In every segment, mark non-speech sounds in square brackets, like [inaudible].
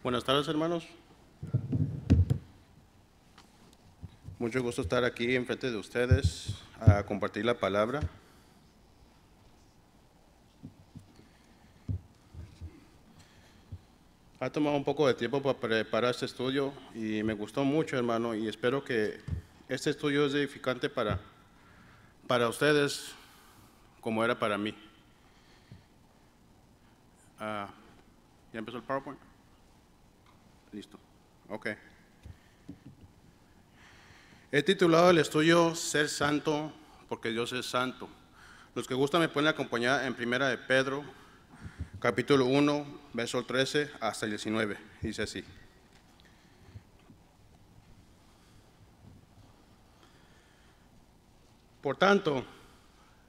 Buenas tardes, hermanos. Mucho gusto estar aquí enfrente de ustedes a compartir la palabra. Ha tomado un poco de tiempo para preparar este estudio y me gustó mucho, hermano, y espero que este estudio es edificante para, para ustedes como era para mí. Ah, ¿Ya empezó el PowerPoint? Listo. Ok. He titulado el estudio Ser Santo porque Dios es Santo. Los que gustan me pueden acompañar en Primera de Pedro, capítulo 1, verso 13 hasta el 19. Dice así. Por tanto,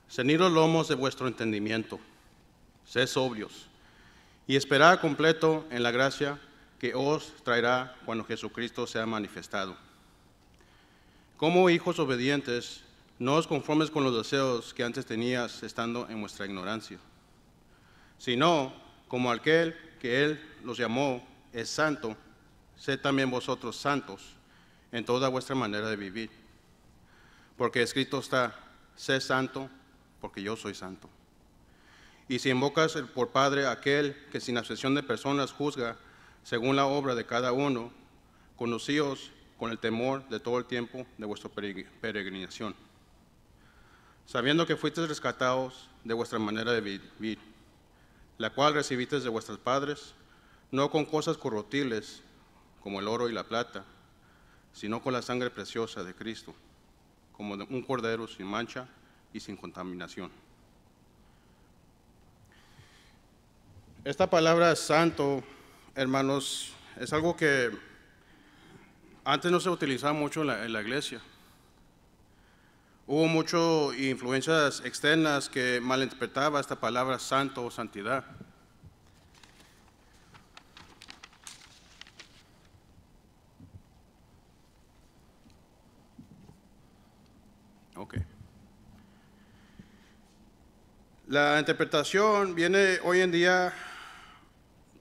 cenid los lomos de vuestro entendimiento, sed sobrios y esperad completo en la gracia que os traerá cuando Jesucristo sea manifestado. Como hijos obedientes, no os conformes con los deseos que antes tenías estando en vuestra ignorancia, sino como aquel que Él los llamó es santo, sed también vosotros santos en toda vuestra manera de vivir. Porque escrito está, sé santo, porque yo soy santo. Y si invocas por Padre aquel que sin asociación de personas juzga según la obra de cada uno, conocíos con el temor de todo el tiempo de vuestra peregrinación, sabiendo que fuisteis rescatados de vuestra manera de vivir, la cual recibisteis de vuestros padres, no con cosas corruptibles como el oro y la plata, sino con la sangre preciosa de Cristo, como de un cordero sin mancha y sin contaminación. Esta palabra es santo hermanos, es algo que antes no se utilizaba mucho en la, iglesia. Hubo muchas influencias externas que malinterpretaba esta palabra santo o santidad. Ok. La interpretación viene hoy en día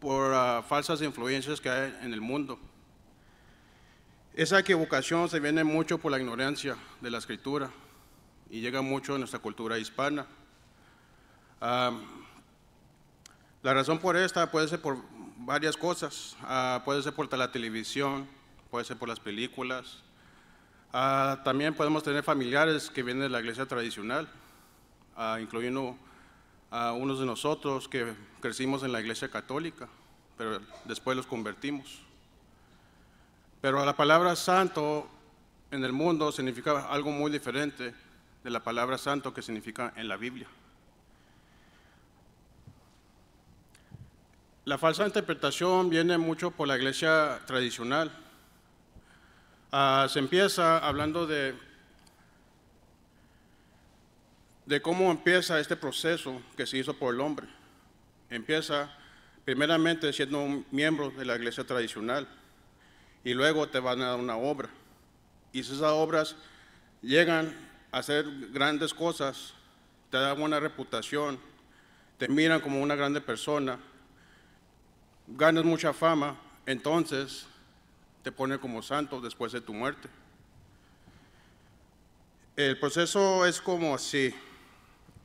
por ah, falsas influencias que hay en el mundo. Esa equivocación se viene mucho por la ignorancia de la escritura y llega mucho a nuestra cultura hispana. la razón por esta puede ser por varias cosas, ah, puede ser por la televisión, puede ser por las películas, ah, también podemos tener familiares que vienen de la iglesia tradicional, incluyendo a unos de nosotros que crecimos en la iglesia católica, pero después los convertimos. Pero la palabra santo en el mundo significa algo muy diferente de la palabra santo que significa en la Biblia. La falsa interpretación viene mucho por la iglesia tradicional. Ah, se empieza hablando de de cómo empieza este proceso que se hizo por el hombre. Empieza primeramente siendo un miembro de la iglesia tradicional y luego te van a dar una obra. Y si esas obras llegan a hacer grandes cosas, te dan una reputación, te miran como una grande persona, ganas mucha fama, entonces te ponen como santo después de tu muerte. El proceso es como así.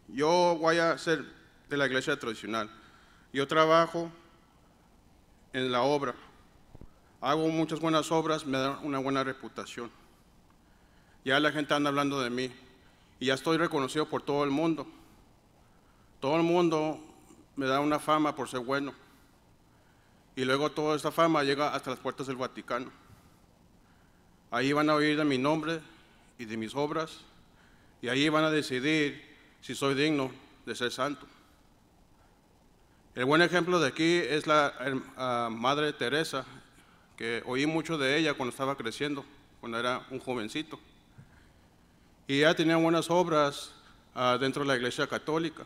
Yo voy a ser de la iglesia tradicional. Yo trabajo en la obra. Hago muchas buenas obras, me dan una buena reputación. Ya la gente anda hablando de mí y ya estoy reconocido por todo el mundo. Todo el mundo me da una fama por ser bueno. Y luego toda esa fama llega hasta las puertas del Vaticano. Ahí van a oír de mi nombre y de mis obras y ahí van a decidir si soy digno de ser santo. El buen ejemplo de aquí es la Madre Teresa, que oí mucho de ella cuando estaba creciendo, cuando era un jovencito. Y ella tenía buenas obras ah, dentro de la iglesia católica.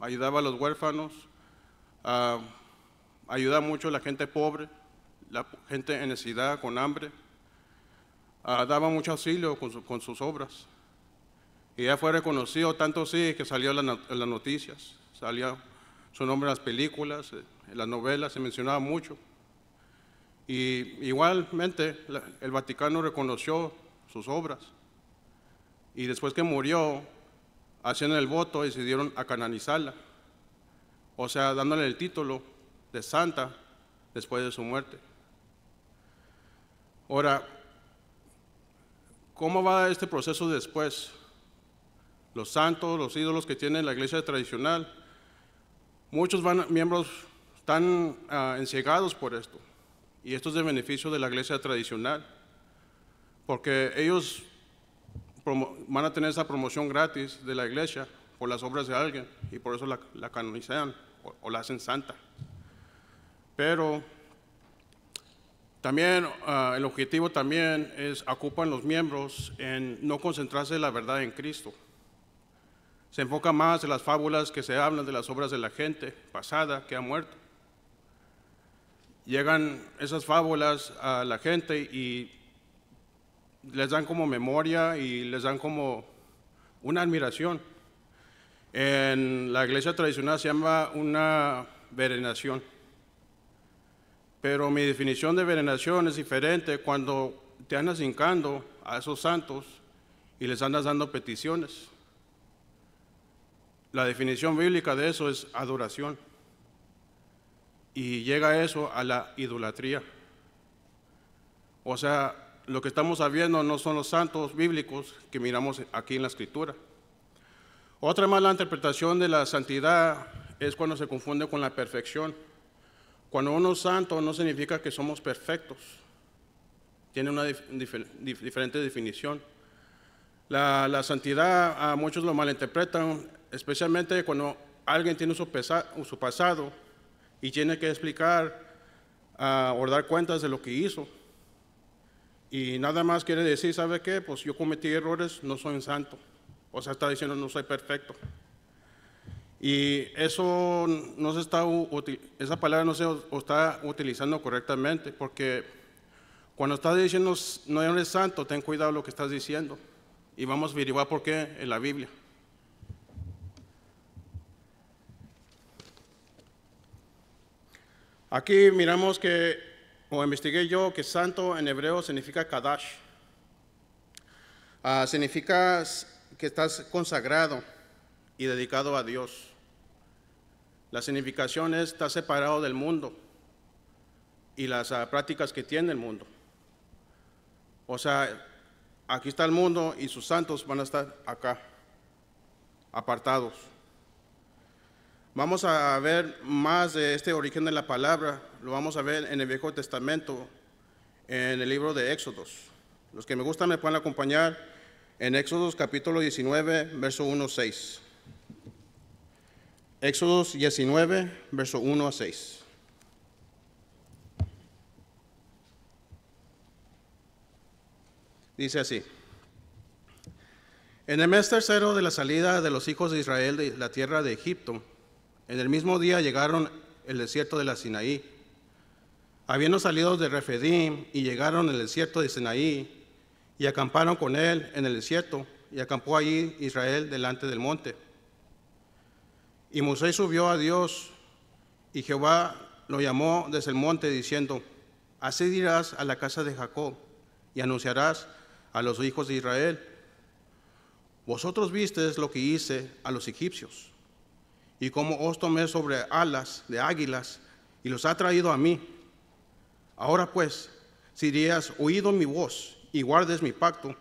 Ayudaba a los huérfanos, ah, ayudaba mucho a la gente pobre, la gente en necesidad, con hambre. Ah, daba mucho auxilio con sus obras. Y ya fue reconocido, tanto sí, que salió en las noticias, salía su nombre en las películas, eh, en las novelas, se mencionaba mucho. Y igualmente el Vaticano reconoció sus obras. Y después que murió, haciendo el voto decidieron a canonizarla. O sea, dándole el título de santa después de su muerte. Ahora, ¿cómo va este proceso después? los santos, los ídolos que tiene la iglesia tradicional. Muchos van, miembros están ah, por esto. Y esto es de beneficio de la iglesia tradicional. Porque ellos van a tener esa promoción gratis de la iglesia por las obras de alguien. Y por eso la, canonizan o, la hacen santa. Pero también ah, el objetivo también es ocupan los miembros en no concentrarse la verdad en Cristo. Se enfoca más en las fábulas que se hablan de las obras de la gente pasada que ha muerto. Llegan esas fábulas a la gente y les dan como memoria y les dan como una admiración. En la iglesia tradicional se llama una venenación. Pero mi definición de venenación es diferente cuando te andas hincando a esos santos y les andas dando peticiones. La definición bíblica de eso es adoración. Y llega eso a la idolatría. O sea, lo que estamos sabiendo no son los santos bíblicos que miramos aquí en la escritura. Otra mala interpretación de la santidad es cuando se confunde con la perfección. Cuando uno es santo no significa que somos perfectos. Tiene una diferente definición. La, la, santidad a muchos lo malinterpretan especialmente cuando alguien tiene su, su pasado y tiene que explicar ah, o dar cuentas de lo que hizo. Y nada más quiere decir, ¿sabe qué? Pues yo cometí errores, no soy santo. O sea, está diciendo, no soy perfecto. Y eso no se está, esa palabra no se está utilizando correctamente, porque cuando está diciendo, no eres santo, ten cuidado lo que estás diciendo. Y vamos a averiguar por qué en la Biblia. Aquí miramos que, o investigué yo, que santo en hebreo significa Kadash. Ah, significa que estás consagrado y dedicado a Dios. La significación es estar separado del mundo y las ah, prácticas que tiene el mundo. O sea, aquí está el mundo y sus santos van a estar acá, apartados. Vamos a ver más de este origen de la palabra, lo vamos a ver en el Viejo Testamento, en el libro de Éxodos. Los que me gustan me pueden acompañar en Éxodos capítulo 19, verso 1 6. Éxodos 19, verso 1 a 6. Dice así. En el mes tercero de la salida de los hijos de Israel de la tierra de Egipto, en el mismo día llegaron el desierto de la Sinaí. Habiendo salido de Refedim y llegaron al desierto de Sinaí y acamparon con él en el desierto y acampó allí Israel delante del monte. Y Moisés subió a Dios y Jehová lo llamó desde el monte diciendo, así dirás a la casa de Jacob y anunciarás a los hijos de Israel, vosotros visteis lo que hice a los egipcios y como os tomé sobre alas de águilas y los ha traído a mí. Ahora pues, si dirías, oído mi voz y guardes mi pacto,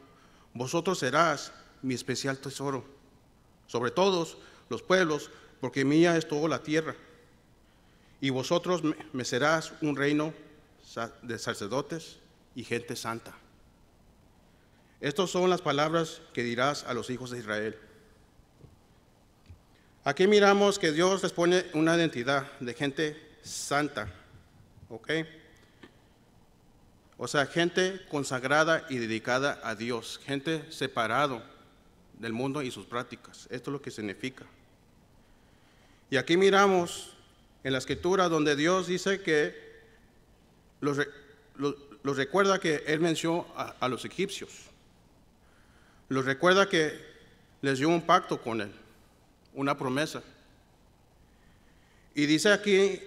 vosotros serás mi especial tesoro, sobre todos los pueblos, porque mía es toda la tierra. Y vosotros me serás un reino de sacerdotes y gente santa. Estas son las palabras que dirás a los hijos de Israel. Aquí miramos que Dios les pone una identidad de gente santa, ¿ok? O sea, gente consagrada y dedicada a Dios, gente separado del mundo y sus prácticas. Esto es lo que significa. Y aquí miramos en la escritura donde Dios dice que los, recuerda que Él mencionó a los egipcios. Los recuerda que les dio un pacto con Él una promesa. Y dice aquí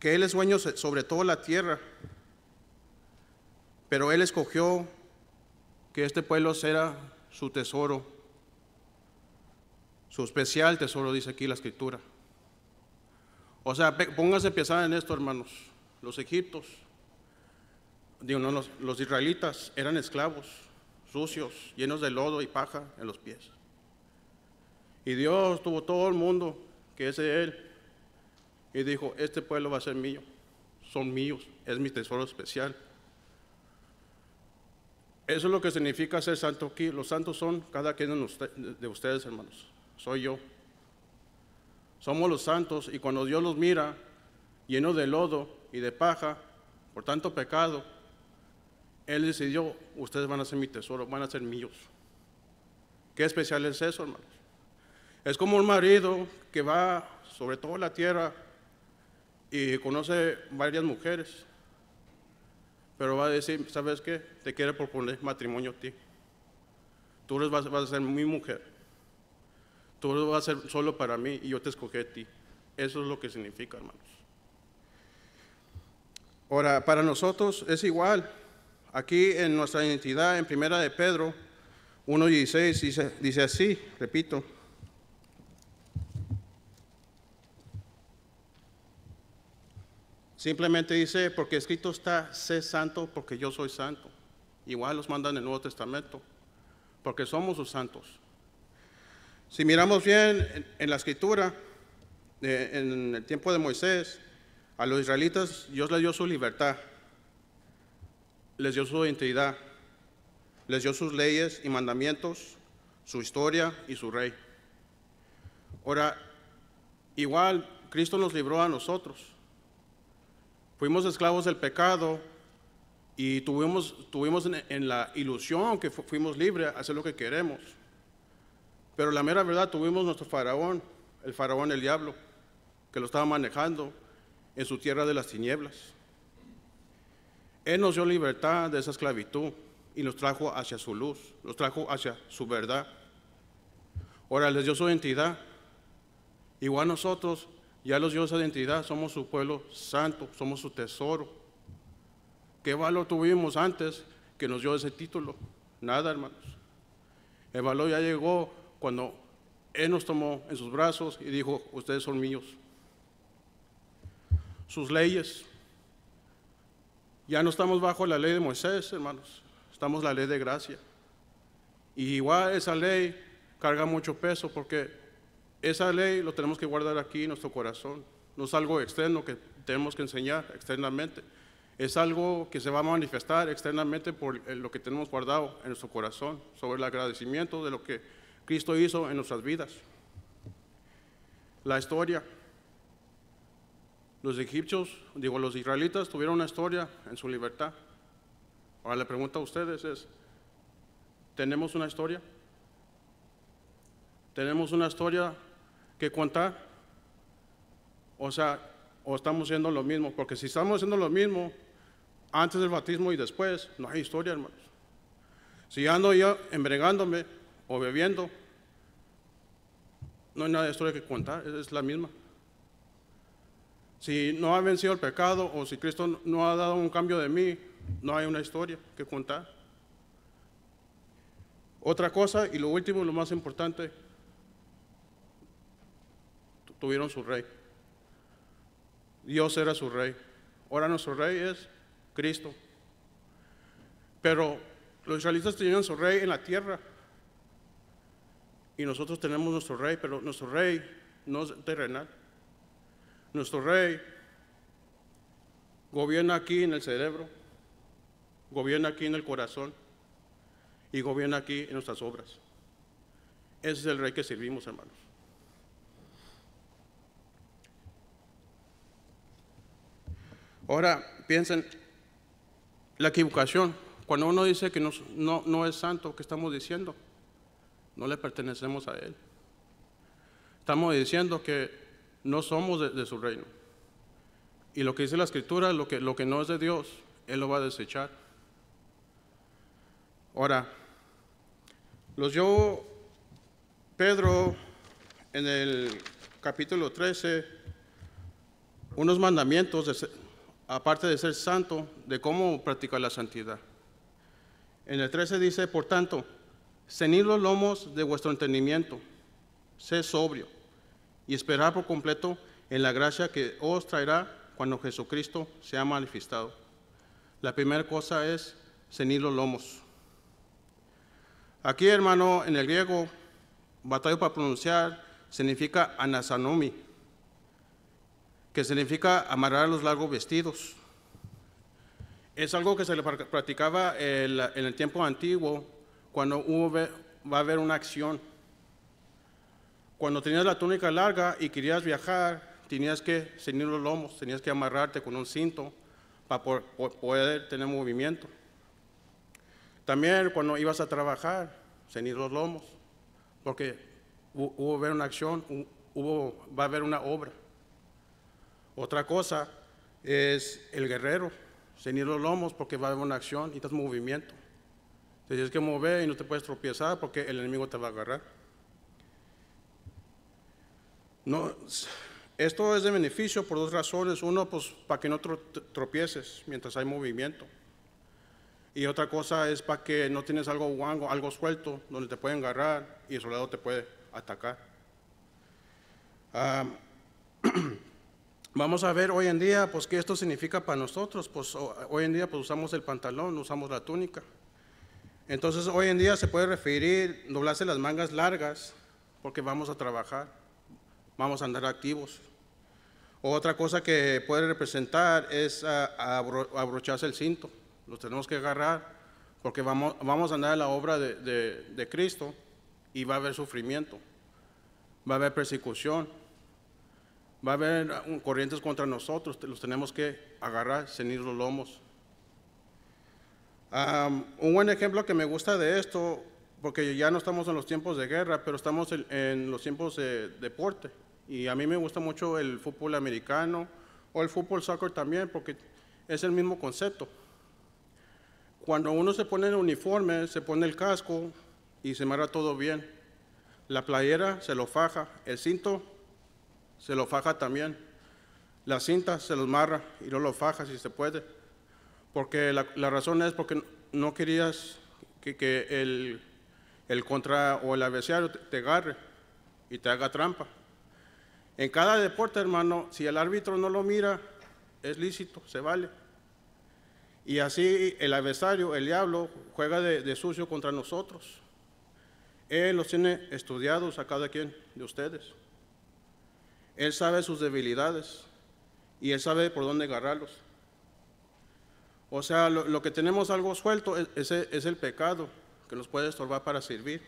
que Él es dueño sobre toda la tierra, pero Él escogió que este pueblo será su tesoro, su especial tesoro, dice aquí la escritura. O sea, pónganse a en esto, hermanos. Los egiptos, digo, no, los israelitas eran esclavos, sucios, llenos de lodo y paja en los pies. Y Dios tuvo todo el mundo, que es Él, y dijo, este pueblo va a ser mío, son míos, es mi tesoro especial. Eso es lo que significa ser santo aquí. Los santos son cada quien de ustedes, hermanos. Soy yo. Somos los santos y cuando Dios los mira llenos de lodo y de paja por tanto pecado, Él decidió, ustedes van a ser mi tesoro, van a ser míos. Qué especial es eso, hermano? Es como un marido que va sobre toda la tierra y conoce varias mujeres, pero va a decir, ¿sabes qué? Te quiere proponer matrimonio a ti. Tú vas, a ser mi mujer. Tú vas a ser solo para mí y yo te escogí a ti. Eso es lo que significa, hermanos. Ahora, para nosotros es igual. Aquí en nuestra identidad, en Primera de Pedro 1.16, dice así, repito, Simplemente dice, porque escrito está, sé santo porque yo soy santo. Igual los mandan en el Nuevo Testamento, porque somos sus santos. Si miramos bien en la escritura, eh, en el tiempo de Moisés, a los israelitas Dios les dio su libertad, les dio su identidad, les dio sus leyes y mandamientos, su historia y su rey. Ahora, igual Cristo nos libró a nosotros Fuimos esclavos del pecado y tuvimos, tuvimos en, la ilusión que fuimos libres a hacer lo que queremos. Pero la mera verdad, tuvimos nuestro faraón, el faraón el diablo, que lo estaba manejando en su tierra de las tinieblas. Él nos dio libertad de esa esclavitud y nos trajo hacia su luz, nos trajo hacia su verdad. Ahora les dio su identidad. Igual nosotros ya los dio esa identidad, somos su pueblo santo, somos su tesoro. ¿Qué valor tuvimos antes que nos dio ese título? Nada, hermanos. El valor ya llegó cuando Él nos tomó en sus brazos y dijo, ustedes son míos. Sus leyes. Ya no estamos bajo la ley de Moisés, hermanos. Estamos la ley de gracia. Y igual esa ley carga mucho peso porque esa ley lo tenemos que guardar aquí en nuestro corazón. No es algo externo que tenemos que enseñar externamente. Es algo que se va a manifestar externamente por eh, lo que tenemos guardado en nuestro corazón, sobre el agradecimiento de lo que Cristo hizo en nuestras vidas. La historia. Los egipcios, digo, los israelitas tuvieron una historia en su libertad. Ahora la pregunta a ustedes es, ¿tenemos una historia? ¿Tenemos una historia que contar. O sea, o estamos haciendo lo mismo, porque si estamos haciendo lo mismo antes del bautismo y después, no hay historia, hermanos. Si ando yo embregándome o bebiendo, no hay nada de historia que contar, es la misma. Si no ha vencido el pecado o si Cristo no ha dado un cambio de mí, no hay una historia que contar. Otra cosa, y lo último y lo más importante, tuvieron su rey. Dios era su rey. Ahora nuestro rey es Cristo. Pero los israelitas tenían su rey en la tierra. Y nosotros tenemos nuestro rey, pero nuestro rey no es terrenal. Nuestro rey gobierna aquí en el cerebro, gobierna aquí en el corazón y gobierna aquí en nuestras obras. Ese es el rey que servimos, hermanos. Ahora, piensen, la equivocación, cuando uno dice que no, no es santo, que estamos diciendo? No le pertenecemos a Él. Estamos diciendo que no somos de, su reino. Y lo que dice la escritura, lo que, lo que no es de Dios, Él lo va a desechar. Ahora, los yo Pedro en el capítulo 13 unos mandamientos de, aparte de ser santo, de cómo practicar la santidad. En el 13 dice, por tanto, cenid los lomos de vuestro entendimiento, sé sobrio y esperad por completo en la gracia que os traerá cuando Jesucristo sea manifestado. La primera cosa es cenir los lomos. Aquí, hermano, en el griego, batalla para pronunciar, significa anasanomi, que significa amarrar los largos vestidos. Es algo que se le practicaba en el tiempo antiguo, cuando hubo, va a haber una acción. Cuando tenías la túnica larga y querías viajar, tenías que ceñir los lomos, tenías que amarrarte con un cinto para poder tener movimiento. También cuando ibas a trabajar, ceñir los lomos, porque hubo, haber una acción, hubo, va a haber una obra. Otra cosa es el guerrero, ceñir los lomos porque va a haber una acción y estás movimiento. Te tienes que mover y no te puedes tropezar porque el enemigo te va a agarrar. No, esto es de beneficio por dos razones. Uno, pues para que no tropieces mientras hay movimiento. Y otra cosa es para que no tienes algo guango, algo suelto, donde te pueden agarrar y el soldado te puede atacar. Ah... [clears throat] vamos a ver hoy en día, pues, qué esto significa para nosotros. Pues, hoy en día, pues, usamos el pantalón, usamos la túnica. Entonces, hoy en día se puede referir doblarse las mangas largas porque vamos a trabajar, vamos a andar activos. Otra cosa que puede representar es ah, abrocharse el cinto. lo tenemos que agarrar porque vamos, a andar a la obra de, de Cristo y va a haber sufrimiento, va a haber persecución, va a haber ah, corrientes contra nosotros, los tenemos que agarrar, cenir los lomos. un buen ejemplo que me gusta de esto, porque ya no estamos en los tiempos de guerra, pero estamos en, los tiempos de deporte. Y a mí me gusta mucho el fútbol americano o el fútbol soccer también, porque es el mismo concepto. Cuando uno se pone el uniforme, se pone el casco y se marra todo bien. La playera se lo faja, el cinto se lo faja también. La cinta se los marra y no lo faja si se puede. Porque la, razón es porque no querías que, que el, contra o el adversario te, agarre y te haga trampa. En cada deporte, hermano, si el árbitro no lo mira, es lícito, se vale. Y así el adversario, el diablo, juega de, de, sucio contra nosotros. Él los tiene estudiados a cada quien de ustedes. Él sabe sus debilidades y Él sabe por dónde agarrarlos. O sea, lo, que tenemos algo suelto es, el pecado que nos puede estorbar para servir.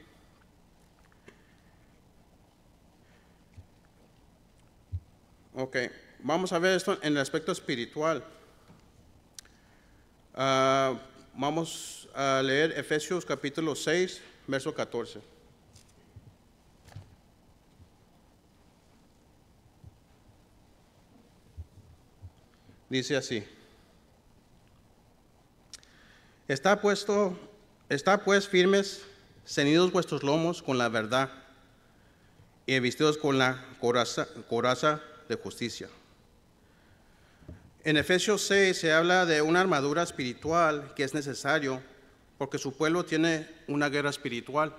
Ok, vamos a ver esto en el aspecto espiritual. Ah, vamos a leer Efesios capítulo 6, verso 14. Dice así. Está puesto, está pues firmes, ceñidos vuestros lomos con la verdad y vestidos con la coraza, de justicia. En Efesios 6 se habla de una armadura espiritual que es necesario porque su pueblo tiene una guerra espiritual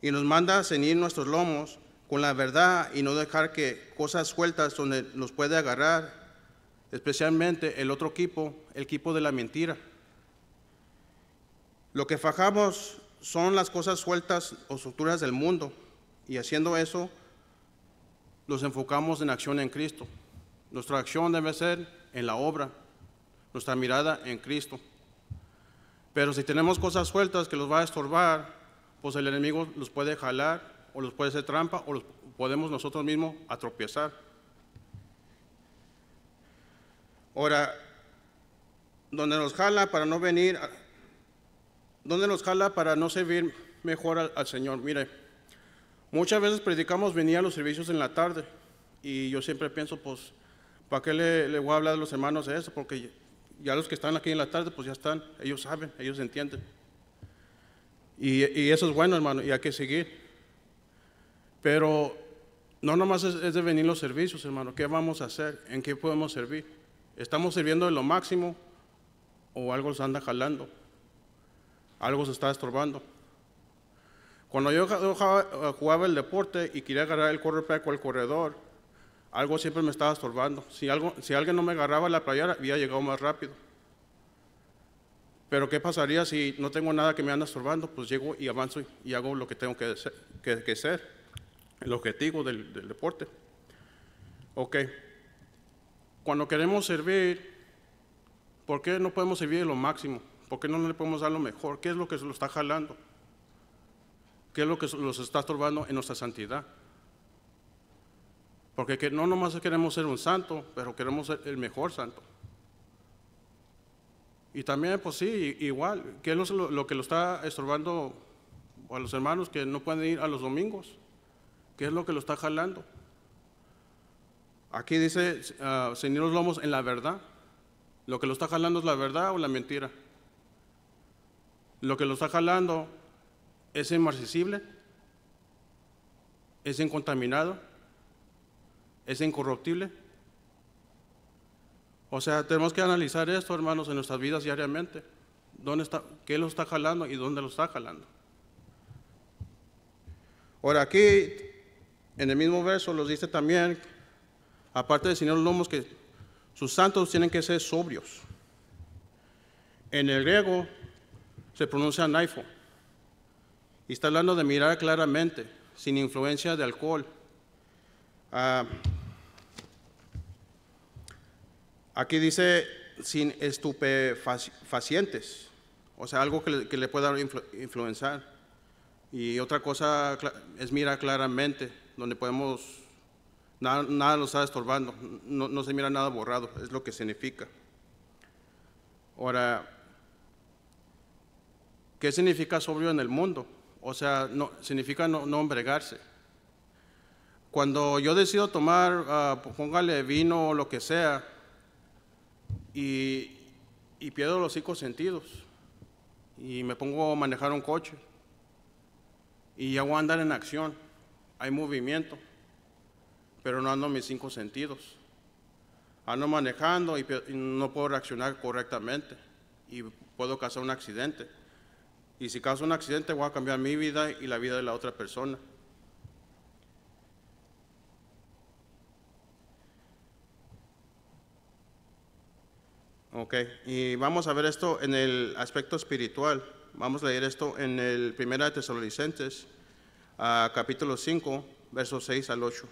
y nos manda a ceñir nuestros lomos con la verdad y no dejar que cosas sueltas donde nos puede agarrar especialmente el otro equipo, el equipo de la mentira. Lo que fajamos son las cosas sueltas o estructuras del mundo y haciendo eso nos enfocamos en acción en Cristo. Nuestra acción debe ser en la obra, nuestra mirada en Cristo. Pero si tenemos cosas sueltas que los va a estorbar, pues el enemigo los puede jalar o los puede hacer trampa o los podemos nosotros mismos atropezar. Ahora, donde nos jala para no venir, donde nos jala para no servir mejor al, Señor. Mire, muchas veces predicamos venir a los servicios en la tarde y yo siempre pienso, pues, ¿para qué le, voy a hablar a los hermanos de eso? Porque ya los que están aquí en la tarde, pues ya están, ellos saben, ellos entienden. Y, eso es bueno, hermano, y hay que seguir. Pero no nomás es, es de venir los servicios, hermano, ¿qué vamos a hacer? ¿En qué podemos servir? ¿Estamos sirviendo de lo máximo o algo se anda jalando? Algo se está estorbando. Cuando yo jugaba el deporte y quería agarrar el quarterback al corredor, algo siempre me estaba estorbando. Si, algo, si alguien no me agarraba la playera, había llegado más rápido. Pero ¿qué pasaría si no tengo nada que me anda estorbando? Pues llego y avanzo y hago lo que tengo que, hacer, que, ser el objetivo del, del deporte. Ok cuando queremos servir, ¿por qué no podemos servir de lo máximo? ¿Por qué no le podemos dar lo mejor? ¿Qué es lo que lo está jalando? ¿Qué es lo que los está estorbando en nuestra santidad? Porque no nomás queremos ser un santo, pero queremos ser el mejor santo. Y también, pues sí, igual, ¿qué es lo, que lo está estorbando a los hermanos que no pueden ir a los domingos? ¿Qué es lo que lo está jalando? Aquí dice, ah, señores lomos, en la verdad. Lo que lo está jalando es la verdad o la mentira. Lo que lo está jalando es inmarcesible, es incontaminado, es incorruptible. O sea, tenemos que analizar esto, hermanos, en nuestras vidas diariamente. ¿Dónde está, ¿Qué lo está jalando y dónde lo está jalando? Ahora aquí, en el mismo verso, los dice también aparte del Señor Lomos, que sus santos tienen que ser sobrios. En el griego se pronuncia naifo, y está hablando de mirar claramente, sin influencia de alcohol. Ah, aquí dice sin estupefacientes, o sea, algo que le, pueda influenciar. Y otra cosa es mirar claramente, donde podemos Nada, lo está estorbando, no, se mira nada borrado, es lo que significa. Ahora, ¿qué significa sobrio en el mundo? O sea, no, significa no, no embregarse. Cuando yo decido tomar, ah, póngale vino o lo que sea, y, y pierdo los cinco sentidos, y me pongo a manejar un coche, y ya a andar en acción, hay movimiento pero no ando mis cinco sentidos. Ando manejando y no puedo reaccionar correctamente y puedo causar un accidente. Y si caso un accidente voy a cambiar mi vida y la vida de la otra persona. Ok, y vamos a ver esto en el aspecto espiritual. Vamos a leer esto en el Primera de Tesalonicenses, ah, capítulo 5, versos 6 al 8.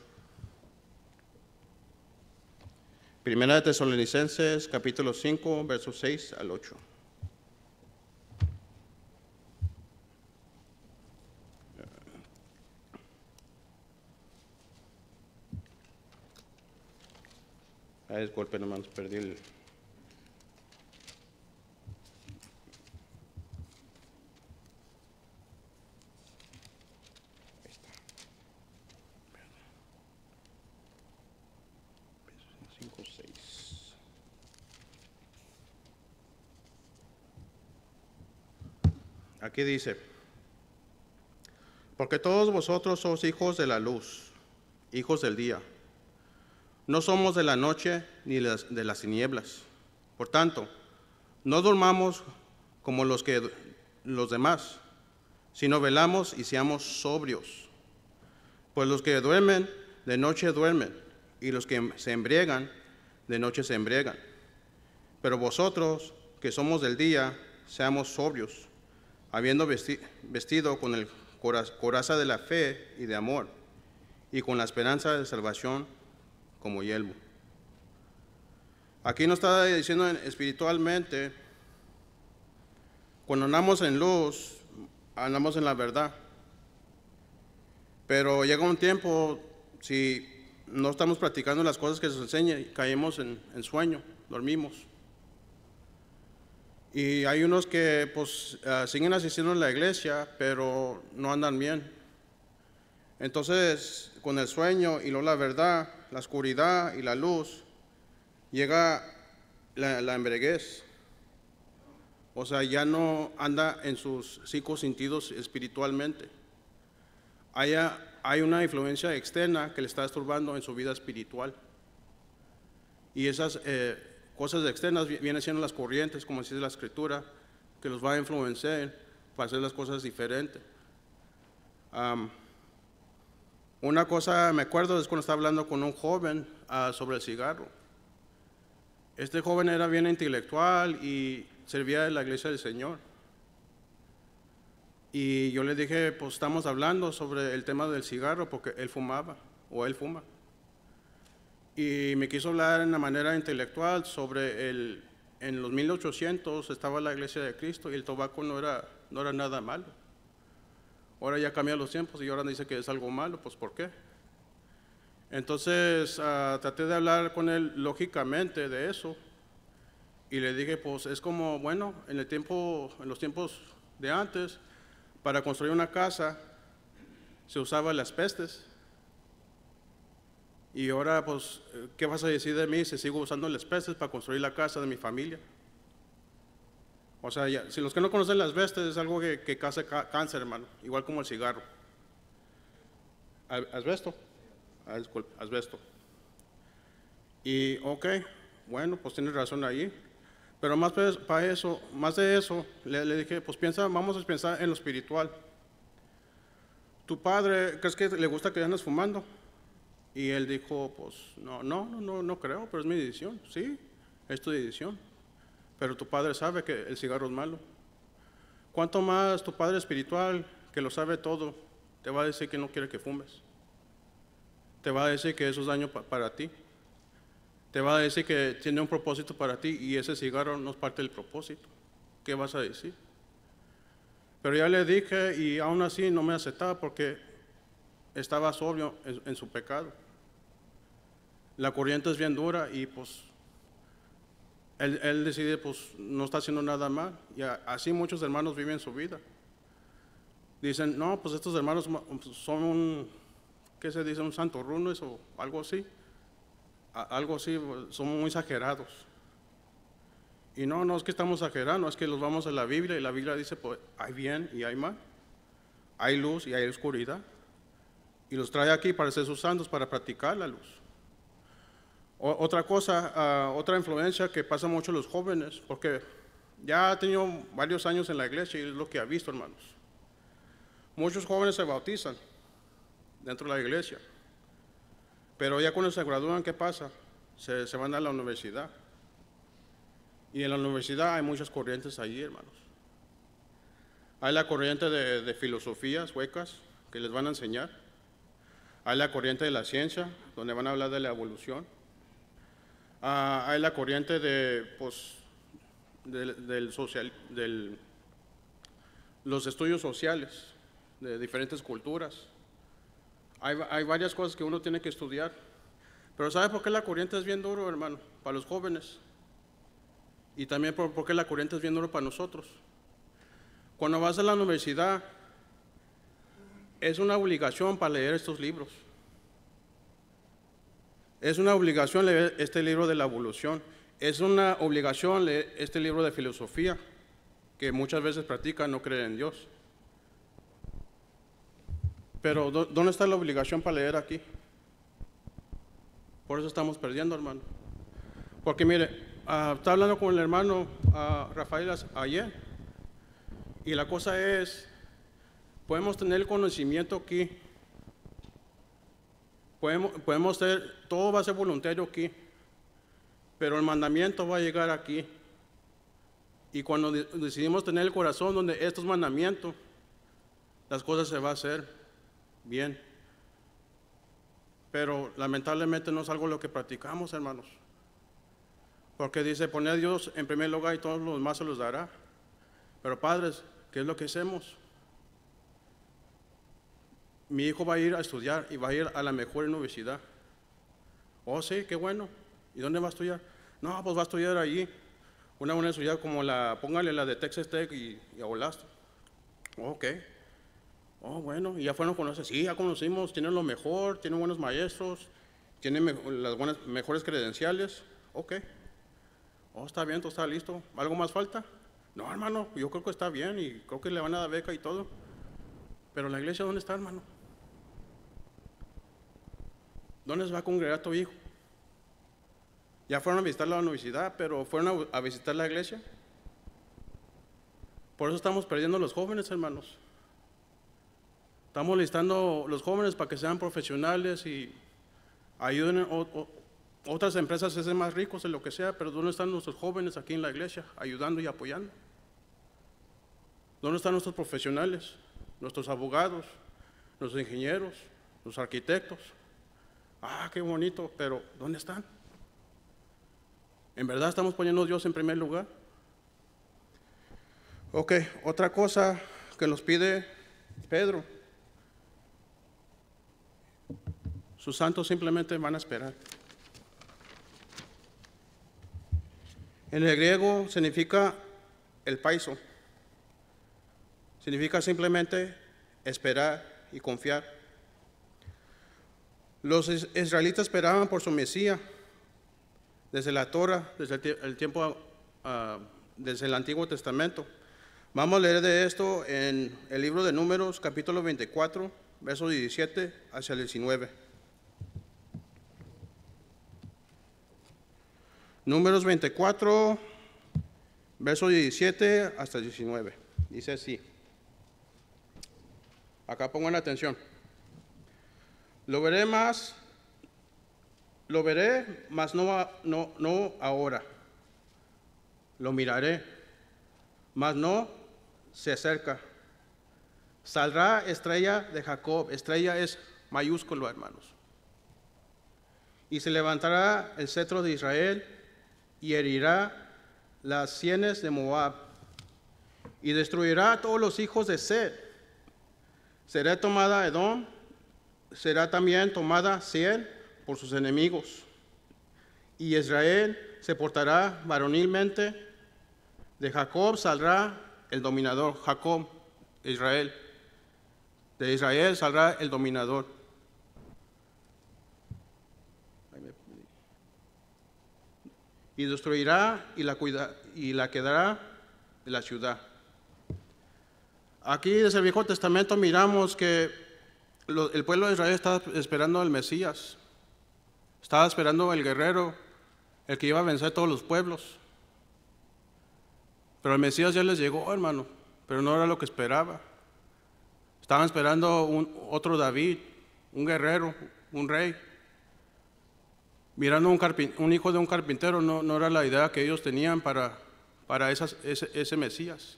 Primera de Tesalonicenses, capítulo 5, versos 6 al 8. Ah, golpe nomás, perdí el... Aquí dice, porque todos vosotros sois hijos de la luz, hijos del día. No somos de la noche ni de las tinieblas. Por tanto, no dormamos como los, que, los demás, sino velamos y seamos sobrios. Pues los que duermen, de noche duermen, y los que se embriagan, de noche se embriagan. Pero vosotros, que somos del día, seamos sobrios habiendo vestido con el coraza de la fe y de amor, y con la esperanza de salvación como yelmo. Aquí nos está diciendo espiritualmente, cuando andamos en luz, andamos en la verdad. Pero llega un tiempo, si no estamos practicando las cosas que se enseña, caemos en sueño, dormimos. Y hay unos que pues eh, siguen asistiendo a la iglesia, pero no andan bien. Entonces, con el sueño y luego la verdad, la oscuridad y la luz, llega la, la O sea, ya no anda en sus cinco sentidos espiritualmente. hay una influencia externa que le está estorbando en su vida espiritual. Y esas... Eh, Cosas externas vienen siendo las corrientes, como dice la escritura, que los va a influenciar para hacer las cosas diferentes. una cosa me acuerdo es cuando estaba hablando con un joven ah, sobre el cigarro. Este joven era bien intelectual y servía de la iglesia del Señor. Y yo le dije, pues estamos hablando sobre el tema del cigarro porque él fumaba o él fuma y me quiso hablar en la manera intelectual sobre el, en los 1800 estaba la iglesia de Cristo y el tabaco no era, no era nada malo. Ahora ya cambian los tiempos y ahora dice que es algo malo, pues ¿por qué? Entonces ah, traté de hablar con él lógicamente de eso y le dije, pues es como, bueno, en, el tiempo, en los tiempos de antes, para construir una casa se usaba las pestes y ahora, pues, ¿qué vas a decir de mí si sigo usando las pestes para construir la casa de mi familia? O sea, si los que no conocen las bestias es algo que, que causa cáncer, hermano, igual como el cigarro. Asbesto. Ah, asbesto. Y, ok, bueno, pues tienes razón ahí. Pero más pues, para eso, más de eso, le, dije, pues piensa, vamos a pensar en lo espiritual. Tu padre, ¿crees que le gusta que andes fumando? Y él dijo, pues no, no, no, no creo, pero es mi edición, Sí, es tu edición, Pero tu padre sabe que el cigarro es malo. ¿Cuánto más tu padre espiritual, que lo sabe todo, te va a decir que no quiere que fumes? Te va a decir que eso es daño para ti. Te va a decir que tiene un propósito para ti y ese cigarro no es parte del propósito. ¿Qué vas a decir? Pero ya le dije y aún así no me aceptaba porque estaba sobrio en su pecado la corriente es bien dura y pues él, decide pues no está haciendo nada mal y así muchos hermanos viven su vida. Dicen, no, pues estos hermanos pues, son un, ¿qué se dice? Un santo runes o algo así. algo así, son muy exagerados. Y no, no es que estamos exagerando, es que los vamos a la Biblia y la Biblia dice, pues hay bien y hay mal, hay luz y hay oscuridad. Y los trae aquí para ser sus santos, para practicar la luz otra cosa, ah, otra influencia que pasa mucho los jóvenes, porque ya ha tenido varios años en la iglesia y es lo que ha visto, hermanos. Muchos jóvenes se bautizan dentro de la iglesia, pero ya cuando se gradúan, ¿qué pasa? Se, van a la universidad. Y en la universidad hay muchas corrientes ahí, hermanos. Hay la corriente de, de filosofías huecas que les van a enseñar. Hay la corriente de la ciencia, donde van a hablar de la evolución hay la corriente de, pues, del, social, del, los estudios sociales de diferentes culturas. Hay, hay, varias cosas que uno tiene que estudiar. Pero ¿sabe por qué la corriente es bien duro, hermano? Para los jóvenes. Y también por, por qué la corriente es bien duro para nosotros. Cuando vas a la universidad, es una obligación para leer estos libros. Es una obligación leer este libro de la evolución. Es una obligación leer este libro de filosofía, que muchas veces practican no creer en Dios. Pero ¿dónde está la obligación para leer aquí? Por eso estamos perdiendo, hermano. Porque mire, ah, estaba hablando con el hermano uh, Rafael ayer, y la cosa es, podemos tener el conocimiento aquí Podemos, ser, todo va a ser voluntario aquí, pero el mandamiento va a llegar aquí. Y cuando decidimos tener el corazón donde estos mandamientos, las cosas se van a hacer bien. Pero lamentablemente no es algo lo que practicamos, hermanos. Porque dice, poner a Dios en primer lugar y todos los demás se los dará. Pero padres, ¿qué es lo que hacemos? mi hijo va a ir a estudiar y va a ir a la mejor universidad. Oh, sí, qué bueno. ¿Y dónde va a estudiar? No, pues va a estudiar allí. Una buena universidad como la, póngale la de Texas Tech y, a oh, ok. Oh, bueno, y ya fueron conocer. Sí, ya conocimos, tienen lo mejor, tienen buenos maestros, tienen las buenas, mejores credenciales. Ok. Oh, está bien, todo está listo. ¿Algo más falta? No, hermano, yo creo que está bien y creo que le van a dar beca y todo. Pero la iglesia, ¿dónde está, hermano? ¿Dónde se va a congregar tu hijo? Ya fueron a visitar la universidad, pero fueron a, visitar la iglesia. Por eso estamos perdiendo a los jóvenes, hermanos. Estamos listando los jóvenes para que sean profesionales y ayuden a otras empresas a ser más ricos en lo que sea, pero ¿dónde están nuestros jóvenes aquí en la iglesia ayudando y apoyando? ¿Dónde están nuestros profesionales, nuestros abogados, nuestros ingenieros, los arquitectos? ah, qué bonito, pero ¿dónde están? ¿En verdad estamos poniendo a Dios en primer lugar? Ok, otra cosa que nos pide Pedro. Sus santos simplemente van a esperar. En el griego significa el paiso. Significa simplemente esperar y confiar. Los israelitas esperaban por su Mesías desde la Torah, desde el tiempo, ah, desde el Antiguo Testamento. Vamos a leer de esto en el libro de Números, capítulo 24, versos 17 hasta el 19. Números 24, verso 17 hasta 19. Dice así. Acá pongan atención. Lo veré más, lo veré, mas no, no, no ahora. Lo miraré, mas no se acerca. Saldrá estrella de Jacob, estrella es mayúsculo, hermanos. Y se levantará el cetro de Israel y herirá las sienes de Moab y destruirá a todos los hijos de Sed. Será tomada Edom será también tomada Ciel por sus enemigos, y Israel se portará varonilmente, de Jacob saldrá el dominador, Jacob, Israel, de Israel saldrá el dominador. Y destruirá y la, cuida, y la quedará de la ciudad. Aquí desde el Viejo Testamento miramos que el pueblo de Israel estaba esperando al Mesías, estaba esperando al guerrero, el que iba a vencer todos los pueblos. Pero el Mesías ya les llegó, hermano, pero no era lo que esperaba. Estaban esperando un, otro David, un guerrero, un rey. Mirando un, un hijo de un carpintero no, no, era la idea que ellos tenían para, para ese Mesías.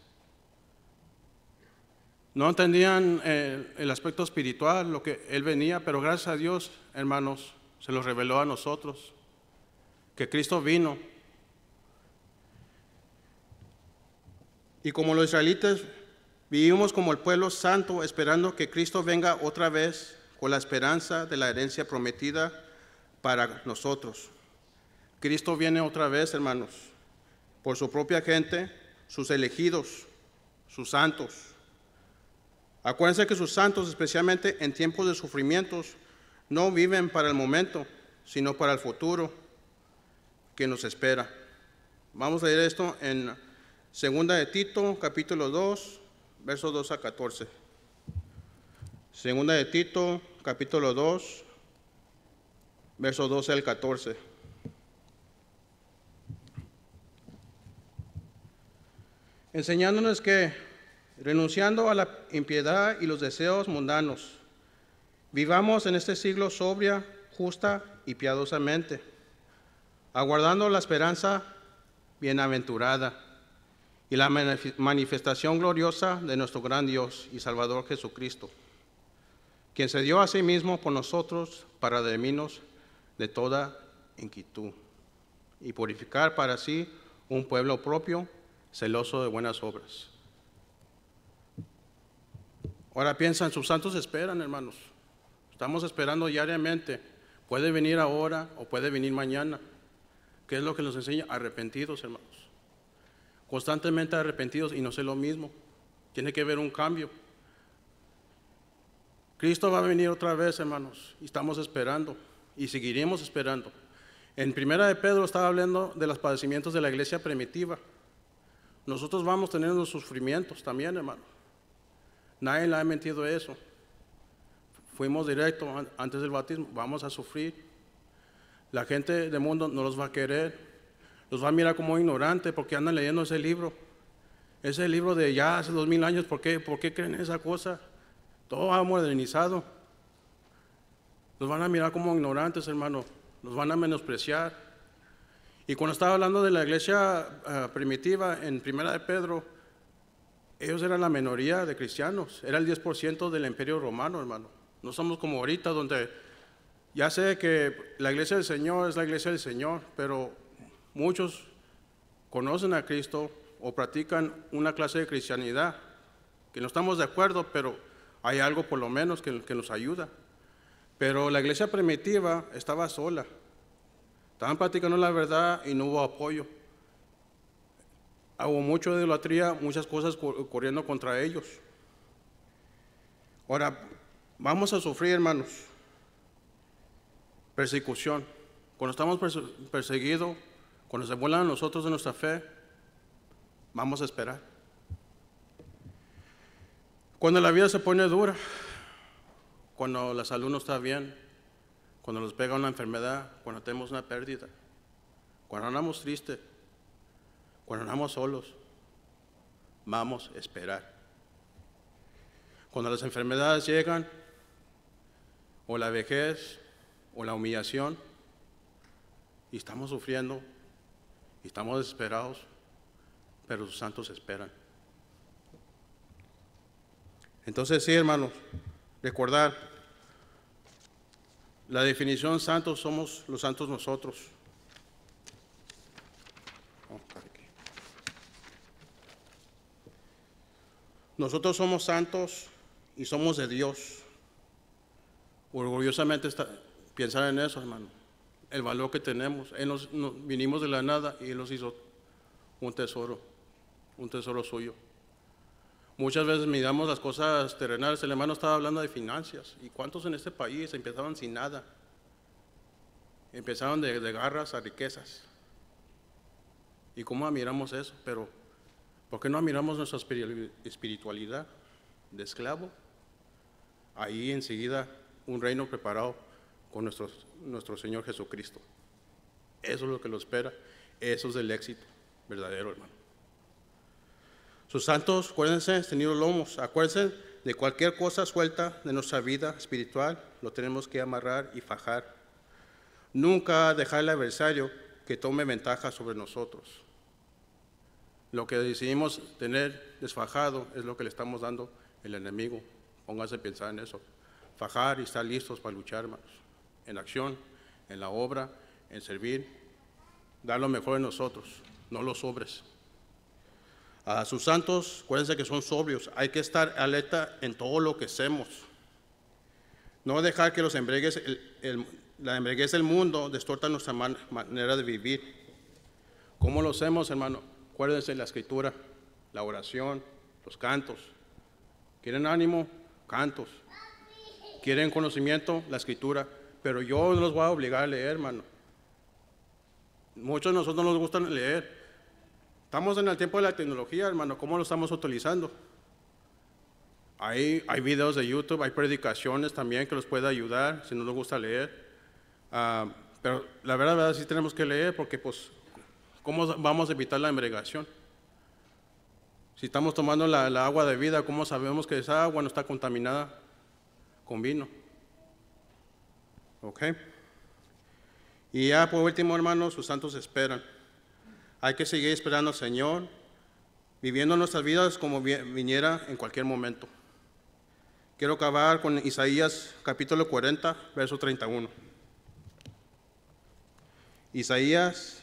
No entendían eh, el, aspecto espiritual, lo que él venía, pero gracias a Dios, hermanos, se lo reveló a nosotros, que Cristo vino. Y como los israelitas vivimos como el pueblo santo esperando que Cristo venga otra vez con la esperanza de la herencia prometida para nosotros. Cristo viene otra vez, hermanos, por su propia gente, sus elegidos, sus santos. Acuérdense que sus santos, especialmente en tiempos de sufrimientos, no viven para el momento, sino para el futuro que nos espera. Vamos a leer esto en 2 de Tito, capítulo 2, versos 2 a 14. Segunda de Tito, capítulo 2, versos 12 al 14. Enseñándonos que renunciando a la impiedad y los deseos mundanos. Vivamos en este siglo sobria, justa y piadosamente, aguardando la esperanza bienaventurada y la manifestación gloriosa de nuestro gran Dios y Salvador Jesucristo, quien se dio a sí mismo por nosotros para redimirnos de toda inquietud y purificar para sí un pueblo propio celoso de buenas obras. Ahora piensan, sus santos esperan, hermanos. Estamos esperando diariamente. Puede venir ahora o puede venir mañana. ¿Qué es lo que nos enseña? Arrepentidos, hermanos. Constantemente arrepentidos y no sé lo mismo. Tiene que haber un cambio. Cristo va a venir otra vez, hermanos, estamos esperando y seguiremos esperando. En Primera de Pedro estaba hablando de los padecimientos de la iglesia primitiva. Nosotros vamos a tener los sufrimientos también, hermanos. Nadie le ha mentido eso. Fuimos directo antes del bautismo, vamos a sufrir. La gente del mundo no los va a querer, los va a mirar como ignorantes porque andan leyendo ese libro. Ese libro de ya hace dos mil años, ¿por qué, ¿por qué creen esa cosa? Todo ha modernizado. Los van a mirar como ignorantes, hermano. Los van a menospreciar. Y cuando estaba hablando de la iglesia ah, primitiva en Primera de Pedro, ellos eran la minoría de cristianos, era el 10% del imperio romano, hermano. No somos como ahorita donde ya sé que la iglesia del Señor es la iglesia del Señor, pero muchos conocen a Cristo o practican una clase de cristianidad, que no estamos de acuerdo, pero hay algo por lo menos que, nos ayuda. Pero la iglesia primitiva estaba sola, estaban practicando la verdad y no hubo apoyo. Ah, hubo mucho de idolatría, muchas cosas corriendo contra ellos. Ahora, vamos a sufrir, hermanos, persecución. Cuando estamos perseguidos, cuando se vuelan nosotros de nuestra fe, vamos a esperar. Cuando la vida se pone dura, cuando la salud no está bien, cuando nos pega una enfermedad, cuando tenemos una pérdida, cuando andamos tristes, cuando andamos solos, vamos a esperar. Cuando las enfermedades llegan, o la vejez, o la humillación, y estamos sufriendo, y estamos desesperados, pero los santos esperan. Entonces sí, hermanos, recordar, la definición santos somos los santos nosotros. Nosotros somos santos y somos de Dios. Orgullosamente está, en eso, hermano. El valor que tenemos. Él nos, vinimos de la nada y Él nos hizo un tesoro, un tesoro suyo. Muchas veces miramos las cosas terrenales. El hermano estaba hablando de finanzas. ¿Y cuántos en este país empezaban sin nada? Empezaban de, de garras a riquezas. ¿Y cómo admiramos eso? Pero porque no admiramos nuestra espiritualidad de esclavo. Ahí enseguida un reino preparado con nuestro, nuestro Señor Jesucristo. Eso es lo que lo espera. Eso es el éxito verdadero, hermano. Sus santos, acuérdense, tenidos lomos, acuérdense de cualquier cosa suelta de nuestra vida espiritual, lo tenemos que amarrar y fajar. Nunca dejar al adversario que tome ventaja sobre nosotros. Lo que decidimos tener desfajado es lo que le estamos dando el enemigo. Pónganse a pensar en eso. Fajar y estar listos para luchar, hermanos. En acción, en la obra, en servir, dar lo mejor de nosotros, no los sobres. A sus santos, acuérdense que son sobrios. Hay que estar alerta en todo lo que hacemos. No dejar que los embregues, la embreguez del mundo destorta nuestra manera de vivir. ¿Cómo lo hacemos, hermano? Acuérdense la escritura, la oración, los cantos. ¿Quieren ánimo? Cantos. ¿Quieren conocimiento? La escritura. Pero yo no los voy a obligar a leer, hermano. Muchos de nosotros no nos gustan leer. Estamos en el tiempo de la tecnología, hermano. ¿Cómo lo estamos utilizando? Hay, videos de YouTube, hay predicaciones también que los puede ayudar si no nos gusta leer. Ah, pero la verdad, la verdad, sí tenemos que leer porque pues ¿Cómo vamos a evitar la embregación? Si estamos tomando la, agua de vida, ¿cómo sabemos que esa agua no está contaminada con vino? ¿Ok? Y ya por último, hermanos, sus santos esperan. Hay que seguir esperando al Señor, viviendo nuestras vidas como viniera en cualquier momento. Quiero acabar con Isaías capítulo 40, verso 31. Isaías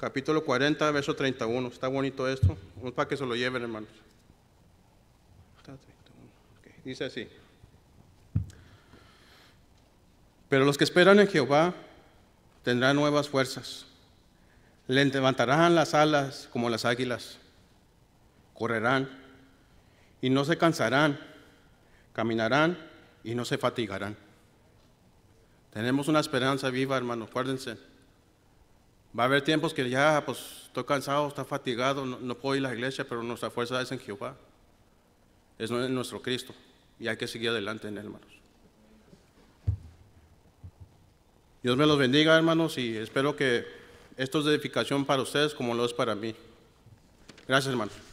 capítulo 40, verso 31. Está bonito esto. Vamos para que se lo lleven, hermanos. Dice así. Pero los que esperan en Jehová tendrán nuevas fuerzas. Le levantarán las alas como las águilas. Correrán y no se cansarán. Caminarán y no se fatigarán. Tenemos una esperanza viva, hermanos. Acuérdense. Va a haber tiempos que ya, pues, estoy cansado, está fatigado, no, puedo ir a la iglesia, pero nuestra fuerza es en Jehová. Es nuestro Cristo. Y hay que seguir adelante en él, hermanos. Dios me los bendiga, hermanos, y espero que esto es de edificación para ustedes como lo es para mí. Gracias, hermanos.